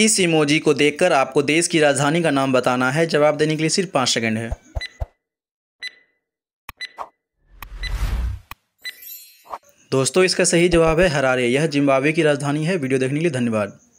इस इमोजी को देखकर आपको देश की राजधानी का नाम बताना है जवाब देने के लिए सिर्फ पाँच सेकंड है दोस्तों इसका सही जवाब है हरारे यह जिम्बाब्वे की राजधानी है वीडियो देखने के लिए धन्यवाद